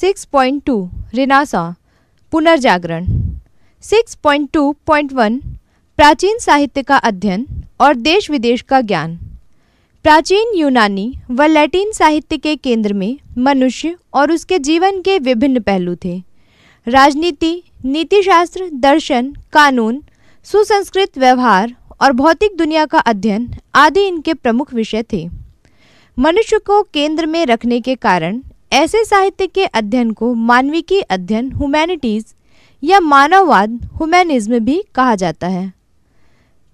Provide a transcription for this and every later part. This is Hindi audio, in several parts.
6.2 रिनासा पुनर्जागरण 6.2.1 प्राचीन साहित्य का अध्ययन और देश विदेश का ज्ञान प्राचीन यूनानी व लैटिन साहित्य के केंद्र में मनुष्य और उसके जीवन के विभिन्न पहलू थे राजनीति नीतिशास्त्र दर्शन कानून सुसंस्कृत व्यवहार और भौतिक दुनिया का अध्ययन आदि इनके प्रमुख विषय थे मनुष्य को केंद्र में रखने के कारण ऐसे साहित्य के अध्ययन को मानविकी अध्ययन ह्यूमैनिटीज या मानववाद ह्यूमैनिज्म भी कहा जाता है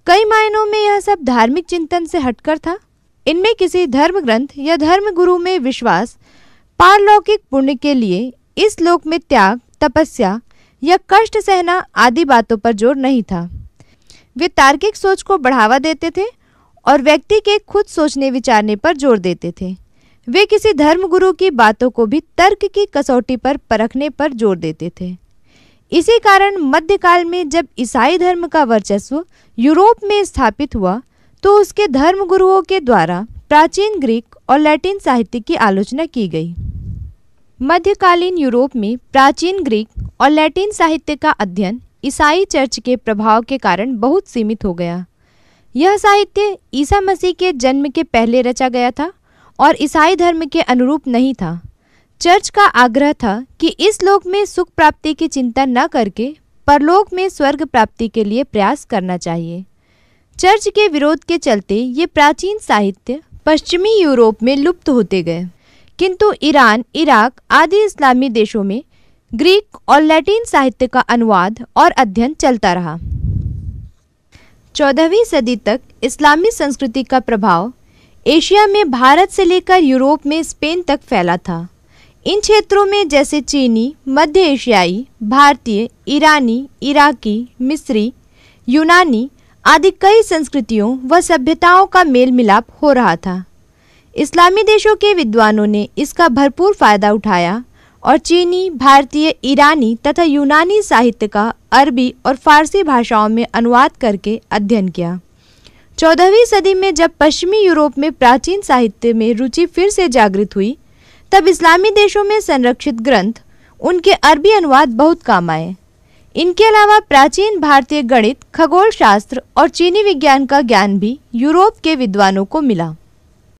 कई मायनों में यह सब धार्मिक चिंतन से हटकर था इनमें किसी धर्म ग्रंथ या धर्म गुरु में विश्वास पारलौकिक पुण्य के लिए इस लोक में त्याग तपस्या या कष्ट सहना आदि बातों पर जोर नहीं था वे तार्किक सोच को बढ़ावा देते थे और व्यक्ति के खुद सोचने विचारने पर जोर देते थे वे किसी धर्मगुरु की बातों को भी तर्क की कसौटी पर परखने पर जोर देते थे इसी कारण मध्यकाल में जब ईसाई धर्म का वर्चस्व यूरोप में स्थापित हुआ तो उसके धर्मगुरुओं के द्वारा प्राचीन ग्रीक और लैटिन साहित्य की आलोचना की गई मध्यकालीन यूरोप में प्राचीन ग्रीक और लैटिन साहित्य का अध्ययन ईसाई चर्च के प्रभाव के कारण बहुत सीमित हो गया यह साहित्य ईसा मसीह के जन्म के पहले रचा गया था और ईसाई धर्म के अनुरूप नहीं था चर्च का आग्रह था कि इस लोक में सुख प्राप्ति की चिंता न करके परलोक में स्वर्ग प्राप्ति के लिए प्रयास करना चाहिए चर्च के विरोध के चलते ये प्राचीन साहित्य पश्चिमी यूरोप में लुप्त होते गए किंतु ईरान इराक आदि इस्लामी देशों में ग्रीक और लैटिन साहित्य का अनुवाद और अध्ययन चलता रहा चौदहवीं सदी तक इस्लामी संस्कृति का प्रभाव एशिया में भारत से लेकर यूरोप में स्पेन तक फैला था इन क्षेत्रों में जैसे चीनी मध्य एशियाई भारतीय ईरानी इराकी मिस्री यूनानी आदि कई संस्कृतियों व सभ्यताओं का मेल मिलाप हो रहा था इस्लामी देशों के विद्वानों ने इसका भरपूर फायदा उठाया और चीनी भारतीय ईरानी तथा यूनानी साहित्य का अरबी और फारसी भाषाओं में अनुवाद करके अध्ययन किया चौदहवीं सदी में जब पश्चिमी यूरोप में प्राचीन साहित्य में रुचि फिर से जागृत हुई तब इस्लामी देशों में संरक्षित ग्रंथ उनके अरबी अनुवाद बहुत काम आए इनके अलावा प्राचीन भारतीय गणित खगोल शास्त्र और चीनी विज्ञान का ज्ञान भी यूरोप के विद्वानों को मिला